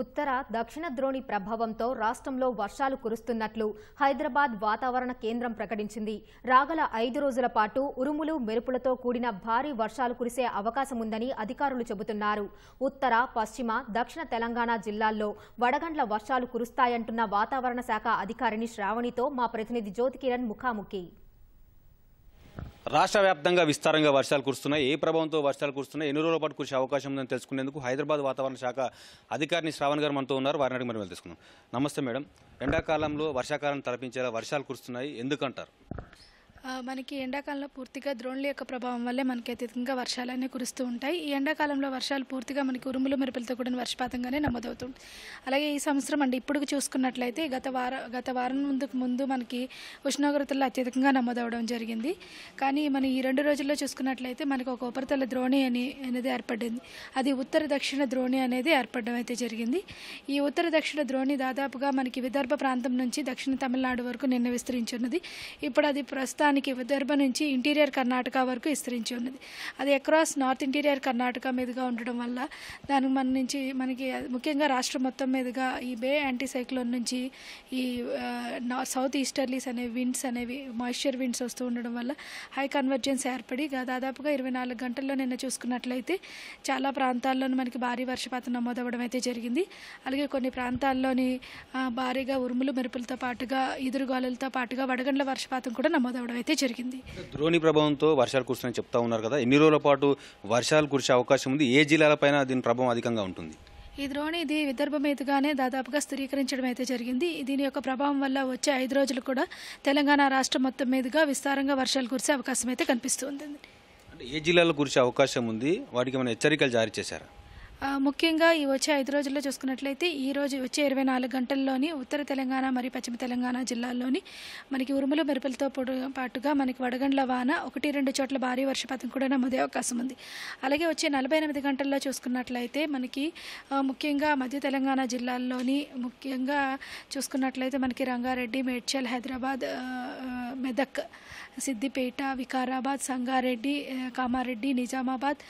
ఉత్తర దక్షిణ ద్రోణి ప్రభావంతో రాష్ట్రంలో వర్షాలు కురుస్తున్నట్లు హైదరాబాద్ వాతావరణ కేంద్రం ప్రకటించింది రాగల ఐదు రోజుల పాటు ఉరుములు మెరుపులతో కూడిన భారీ వర్షాలు కురిసే అవకాశముందని అధికారులు చెబుతున్నారు ఉత్తర పశ్చిమ దక్షిణ తెలంగాణ జిల్లాల్లో వడగండ్ల వర్షాలు కురుస్తాయంటున్న వాతావరణ శాఖ అధికారిని శ్రావణితో మా ప్రతినిధి జ్యోతికిరణ్ ముఖాముఖి రాష్ట్ర వ్యాప్తంగా విస్తారంగా వర్షాలు కురుస్తున్నాయి ఏ ప్రభావంతో వర్షాలు కురుస్తున్నాయి ఎన్ని రోజుల పాటు కురిసే అవకాశం ఉందని తెలుసుకునేందుకు హైదరాబాద్ వాతావరణ శాఖ అధికారిని శ్రావణ్ గారు మనతో ఉన్నారు వారిని అడిగి మనం తెలుసుకున్నాం నమస్తే మేడం ఎండాకాలంలో వర్షాకాలం తలపించేలా వర్షాలు కురుస్తున్నాయి ఎందుకంటారు మనకి ఎండాకాలంలో పూర్తిగా ద్రోణుల యొక్క ప్రభావం వల్లే మనకి అత్యధికంగా వర్షాలన్నీ కురుస్తూ ఉంటాయి ఈ ఎండాకాలంలో వర్షాలు పూర్తిగా మనకి ఉరుములు మెరుపులతో కూడిన వర్షపాతంగానే నమోదవుతుంది అలాగే ఈ సంవత్సరం అండి ఇప్పుడు చూసుకున్నట్లయితే గత వార గత వారం ముందుకు ముందు మనకి ఉష్ణోగ్రతలు అత్యధికంగా నమోదవడం జరిగింది కానీ మనం ఈ రెండు రోజుల్లో చూసుకున్నట్లయితే మనకు ఒక ఉపరితల ద్రోణి అని అనేది ఏర్పడింది అది ఉత్తర దక్షిణ ద్రోణి అనేది ఏర్పడడం అయితే జరిగింది ఈ ఉత్తర దక్షిణ ద్రోణి దాదాపుగా మనకి విదర్భ ప్రాంతం నుంచి దక్షిణ తమిళనాడు వరకు నిన్న విస్తరించున్నది ఇప్పుడు అది ప్రస్తుతం రాష్ట్రానికి విదర్భ నుంచి ఇంటీరియర్ కర్ణాటక వరకు విస్తరించి ఉన్నది అది అక్రాస్ నార్త్ ఇంటీరియర్ కర్ణాటక మీదుగా ఉండడం వల్ల దానికి మన నుంచి మనకి ముఖ్యంగా రాష్ట్రం మొత్తం మీదుగా ఈ బే యాంటీ సైక్లోన్ నుంచి ఈ సౌత్ ఈస్టర్లీస్ అనే విండ్స్ అనేవి మాయిశ్చర్ విండ్స్ వస్తూ ఉండడం వల్ల హై కన్వర్జెన్స్ ఏర్పడి దాదాపుగా ఇరవై నాలుగు గంటల్లో నిన్న చూసుకున్నట్లయితే చాలా ప్రాంతాల్లోనూ మనకి భారీ వర్షపాతం నమోదవ్వడం అయితే జరిగింది అలాగే కొన్ని ప్రాంతాల్లోని భారీగా ఉరుములు మెరుపులతో పాటుగా ఎదురుగాలులతో పాటుగా వడగండ్ల వర్షపాతం కూడా నమోదవడం అయితే జరిగింది ద్రోణి ప్రభావంతో వర్షాలు కురుస్తాయని చెప్తా ఉన్నారు కదా ఎన్ని రోజుల పాటు వర్షాలు కురిసే అవకాశం ఉంది ఏ జిల్లాలపైన దీని ప్రభావం అధికంగా ఉంటుంది ఈ ద్రోణి ఇది విదర్భ మీదుగానే దాదాపుగా స్థిరీకరించడం అయితే జరిగింది దీని యొక్క ప్రభావం వల్ల వచ్చే ఐదు రోజులు కూడా తెలంగాణ రాష్ట్రం మొత్తం మీదుగా విస్తారంగా వర్షాలు కురిసే అవకాశం అయితే కనిపిస్తుంది ఏ జిల్లాలో కురిసే అవకాశం ఉంది వాటికి ఏమైనా హెచ్చరికలు జారీ చేశారా ముఖ్యంగా ఈ వచ్చే ఐదు రోజుల్లో చూసుకున్నట్లయితే ఈ రోజు వచ్చే ఇరవై నాలుగు గంటల్లోని ఉత్తర తెలంగాణ మరియు పశ్చిమ తెలంగాణ జిల్లాల్లోని మనకి ఉరుములు మెరుపులతో పాటుగా మనకి వడగండ్ల వాన ఒకటి రెండు చోట్ల భారీ వర్షపాతం కూడా నమోదే అవకాశం ఉంది అలాగే వచ్చే నలభై ఎనిమిది గంటల్లో చూసుకున్నట్లయితే మనకి ముఖ్యంగా మధ్య తెలంగాణ జిల్లాల్లోని ముఖ్యంగా చూసుకున్నట్లయితే మనకి రంగారెడ్డి మేడ్చల్ హైదరాబాద్ మెదక్ సిద్దిపేట వికారాబాద్ సంగారెడ్డి కామారెడ్డి నిజామాబాద్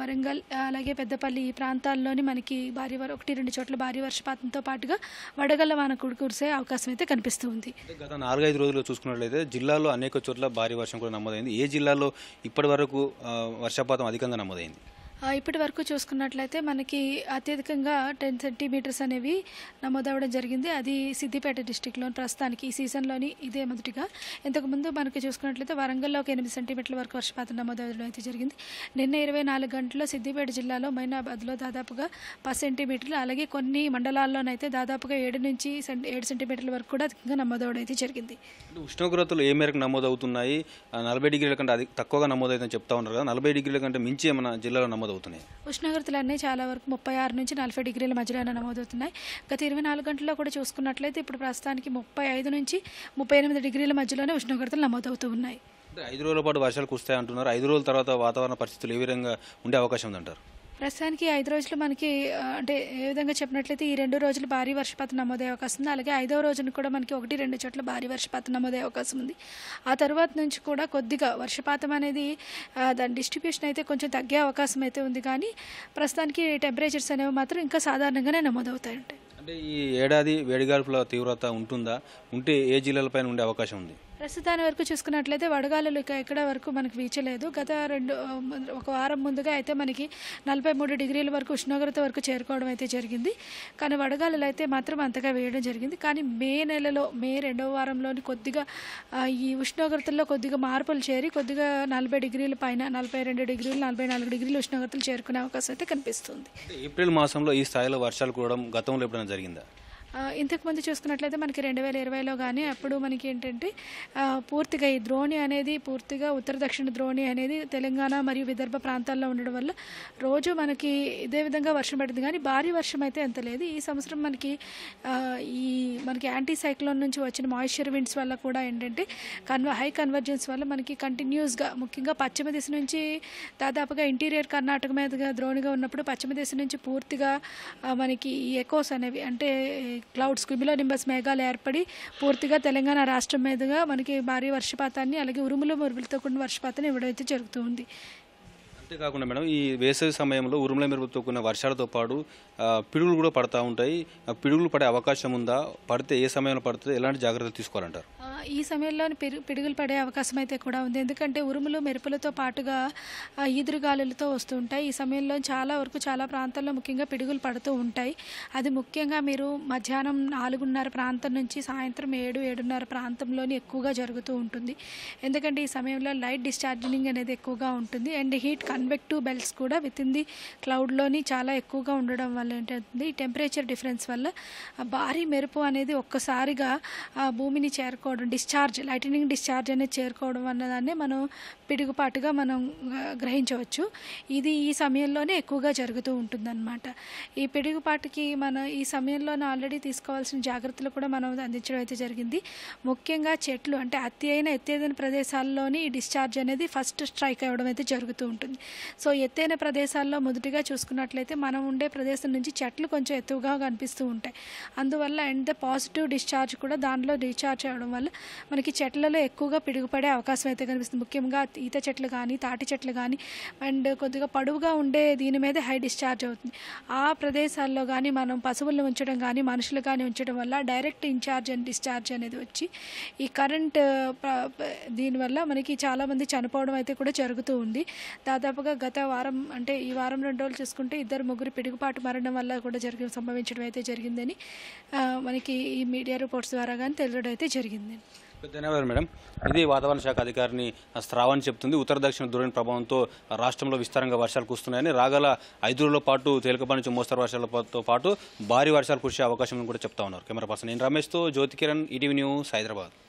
వరంగల్ అలాగే పెద్దపల్లి ఈ ప్రాంతాల్లోని మనకి భారీ ఒకటి రెండు చోట్ల భారీ వర్షపాతంతో పాటుగా వడగల్ల వాన కురిసే అవకాశం అయితే కనిపిస్తూ ఉంది గత నాలుగైదు రోజులు చూసుకున్నట్లయితే జిల్లాలో అనేక చోట్ల భారీ వర్షం కూడా నమోదైంది ఏ జిల్లాలో ఇప్పటి వరకు వర్షపాతం అధికంగా నమోదైంది ఇప్పటి వరకు చూసుకున్నట్లయితే మనకి అత్యధికంగా టెన్ సెంటీమీటర్స్ అనేవి నమోదవడం జరిగింది అది సిద్దిపేట డిస్టిక్లో ప్రస్తుతానికి ఈ సీజన్లోని ఇదే మొదటిగా ఇంతకుముందు మనకి చూసుకున్నట్లయితే వరంగల్లో ఒక ఎనిమిది సెంటీమీటర్ల వరకు వర్షపాతం నమోదవడం అయితే జరిగింది నిన్న ఇరవై నాలుగు గంటల్లో సిద్దిపేట జిల్లాలో మైనాబాద్లో దాదాపుగా పది సెంటీమీటర్లు అలాగే కొన్ని మండలాల్లోనైతే దాదాపుగా ఏడు నుంచి ఏడు సెంటీమీటర్ల వరకు కూడా అధికంగా నమోదవడం అయితే జరిగింది ఉష్ణోగ్రతలు ఏ మేరకు నమోదవుతున్నాయి నలభై డిగ్రీల కంటే అది తక్కువగా నమోదవుతుందని చెప్తా ఉన్నారు కదా నలభై డిగ్రీల కంటే మించి ఏమైనా జిల్లాలో నమోదు నమోదవుతున్నాయి ఉష్ణోగ్రతలన్నీ చాలా వరకు ముప్పై ఆరు నుంచి నలభై డిగ్రీల మధ్యలోనే నమోదవుతున్నాయి గత ఇరవై నాలుగు గంటల్లో కూడా చూసుకున్నట్లయితే ఇప్పుడు ప్రస్తుతానికి ముప్పై ఐదు నుంచి ముప్పై ఎనిమిది డిగ్రీల మధ్యలోనే ఉష్ణోగ్రతలు నమోదవుతూ ఉన్నాయి ఐదు రోజుల పాటు వర్షాలు కురుస్తాయి అంటున్నారు ఐదు రోజుల తర్వాత వాతావరణ పరిస్థితులు ఏ విధంగా ఉండే అవకాశం ఉందంటారు ప్రస్తుతానికి ఐదు రోజులు మనకి అంటే ఏ విధంగా చెప్పినట్లయితే ఈ రెండు రోజులు భారీ వర్షపాతం నమోదయ్యే అవకాశం ఉంది అలాగే ఐదవ రోజున కూడా మనకి ఒకటి రెండు చోట్ల భారీ వర్షపాతం నమోదయ్యే అవకాశం ఉంది ఆ తర్వాత నుంచి కూడా కొద్దిగా వర్షపాతం అనేది దాని డిస్ట్రిబ్యూషన్ అయితే కొంచెం తగ్గే అవకాశం అయితే ఉంది కానీ ప్రస్తుతానికి టెంపరేచర్స్ అనేవి మాత్రం ఇంకా సాధారణంగానే నమోదవుతాయి ఉంటాయి అంటే ఈ ఏడాది వేడిగాల్పుల తీవ్రత ఉంటుందా ఉంటే ఏ జిల్లాలపైన ఉండే అవకాశం ఉంది ప్రస్తుతాన్ని వరకు చూసుకున్నట్లయితే వడగాలులు ఇక ఎక్కడ వరకు మనకు వీచలేదు గత రెండు ఒక వారం ముందుగా అయితే మనకి నలభై మూడు డిగ్రీల వరకు ఉష్ణోగ్రత వరకు చేరుకోవడం అయితే జరిగింది కానీ వడగాలులు అయితే మాత్రం అంతగా వేయడం జరిగింది కానీ మే నెలలో మే రెండవ వారంలోని కొద్దిగా ఈ ఉష్ణోగ్రతల్లో కొద్దిగా మార్పులు చేరి కొద్దిగా నలభై డిగ్రీల పైన నలభై రెండు డిగ్రీలు నలభై నాలుగు డిగ్రీలు ఉష్ణోగ్రతలు చేరుకునే అవకాశం అయితే కనిపిస్తుంది ఏప్రిల్ మాసంలో ఈ స్థాయిలో వర్షాలు కూడా గతంలో ఎప్పుడైనా జరిగిందా ఇంతకుముందు చూసుకున్నట్లయితే మనకి రెండు వేల ఇరవైలో కానీ అప్పుడు మనకి ఏంటంటే పూర్తిగా ఈ ద్రోణి అనేది పూర్తిగా ఉత్తర దక్షిణ ద్రోణి అనేది తెలంగాణ మరియు విదర్భ ప్రాంతాల్లో ఉండడం వల్ల రోజు మనకి ఇదే విధంగా వర్షం పడింది కానీ భారీ వర్షం అయితే ఎంత లేదు ఈ సంవత్సరం మనకి ఈ మనకి యాంటీ సైక్లోన్ నుంచి వచ్చిన మాయిశ్చర్ విండ్స్ వల్ల కూడా ఏంటంటే కన్వ హై కన్వర్జెన్స్ వల్ల మనకి కంటిన్యూస్గా ముఖ్యంగా పశ్చిమ దిశ నుంచి దాదాపుగా ఇంటీరియర్ కర్ణాటక మీదుగా ద్రోణిగా ఉన్నప్పుడు పశ్చిమ దిశ నుంచి పూర్తిగా మనకి ఎకోస్ అనేవి అంటే క్లౌడ్స్ నింబస్ మేఘాలు ఏర్పడి పూర్తిగా తెలంగాణ రాష్ట్రం మీదుగా మనకి భారీ వర్షపాతాన్ని అలాగే ఉరుములు మురుగులతో కూడిన వర్షపాతాన్ని ఇవ్వడమైతే జరుగుతూ ఉంది అంతేకాకుండా మేడం ఈ వేసవి సమయంలో ఉరుముల మెరుపుతో కూడిన వర్షాలతో పాటు పిడుగులు కూడా పడతా ఉంటాయి పిడుగులు పడే అవకాశం ఉందా పడితే ఏ సమయంలో పడితే ఎలాంటి జాగ్రత్తలు తీసుకోవాలంటారు ఈ సమయంలో పిడుగులు పడే అవకాశం అయితే కూడా ఉంది ఎందుకంటే ఉరుములు మెరుపులతో పాటుగా ఈదురుగాలులతో వస్తూ ఉంటాయి ఈ సమయంలో చాలా వరకు చాలా ప్రాంతాల్లో ముఖ్యంగా పిడుగులు పడుతూ ఉంటాయి అది ముఖ్యంగా మీరు మధ్యాహ్నం నాలుగున్నర ప్రాంతం నుంచి సాయంత్రం ఏడు ఏడున్నర ప్రాంతంలోని ఎక్కువగా జరుగుతూ ఉంటుంది ఎందుకంటే ఈ సమయంలో లైట్ డిశ్చార్జింగ్ అనేది ఎక్కువగా ఉంటుంది అండ్ హీట్ కన్వెక్టివ్ బెల్ట్స్ కూడా విత్ ఇన్ ది క్లౌడ్లోని చాలా ఎక్కువగా ఉండడం వల్ల ఏంటంటే టెంపరేచర్ డిఫరెన్స్ వల్ల భారీ మెరుపు అనేది ఒక్కసారిగా భూమిని చేరుకోవడం డిశ్చార్జ్ లైటనింగ్ డిశ్చార్జ్ అనేది చేరుకోవడం అన్నదాన్ని మనం పిడుగుపాటుగా మనం గ్రహించవచ్చు ఇది ఈ సమయంలోనే ఎక్కువగా జరుగుతూ ఉంటుందన్నమాట ఈ పిడుగుపాటుకి మన ఈ సమయంలోనే ఆల్రెడీ తీసుకోవాల్సిన జాగ్రత్తలు కూడా మనం అందించడం అయితే జరిగింది ముఖ్యంగా చెట్లు అంటే అతి అయిన ఎత్తైన ప్రదేశాల్లోని ఈ డిశ్చార్జ్ అనేది ఫస్ట్ స్ట్రైక్ అవ్వడం అయితే జరుగుతూ ఉంటుంది సో ఎత్తైన ప్రదేశాల్లో మొదటిగా చూసుకున్నట్లయితే మనం ఉండే ప్రదేశం నుంచి చెట్లు కొంచెం ఎత్తుగా కనిపిస్తూ ఉంటాయి అందువల్ల అండ్ ద పాజిటివ్ డిశ్చార్జ్ కూడా దానిలో డిశ్చార్జ్ అవ్వడం వల్ల మనకి చెట్లలో ఎక్కువగా పిడుగుపడే అవకాశం అయితే కనిపిస్తుంది ముఖ్యంగా ఈత చెట్లు కానీ తాటి చెట్లు కానీ అండ్ కొద్దిగా పడువుగా ఉండే దీని మీద హై డిశ్చార్జ్ అవుతుంది ఆ ప్రదేశాల్లో కానీ మనం పశువులను ఉంచడం కానీ మనుషులు కానీ ఉంచడం వల్ల డైరెక్ట్ ఇన్ఛార్జ్ అండ్ డిశ్చార్జ్ అనేది వచ్చి ఈ కరెంట్ దీనివల్ల మనకి చాలామంది చనిపోవడం అయితే కూడా జరుగుతూ ఉంది దాదాపుగా గత వారం అంటే ఈ వారం రెండు రోజులు చూసుకుంటే ఇద్దరు ముగ్గురు పిడుగుపాటు మరణం వల్ల కూడా జరిగి సంభవించడం అయితే జరిగిందని మనకి ఈ మీడియా రిపోర్ట్స్ ద్వారా కానీ తెలియడం అయితే జరిగిందండి ధన్యవాదాలు మేడం ఇది వాతావరణ శాఖ అధికారిని స్రావణ్ చెప్తుంది ఉత్తర దక్షిణ ద్రోణి ప్రభావంతో రాష్ట్రంలో విస్తారంగా వర్షాలు కురుస్తున్నాయని రాగల ఐదు రోజుల పాటు తేలికపాటి నుంచి మోస్తరు వర్షాలతో పాటు భారీ వర్షాలు కురిసే అవకాశం కూడా చెప్తా ఉన్నారు కెమెరా పర్సన్ నేను రమేష్తో జ్యోతి కిరణ్ ఈటీవీ న్యూస్ హైదరాబాద్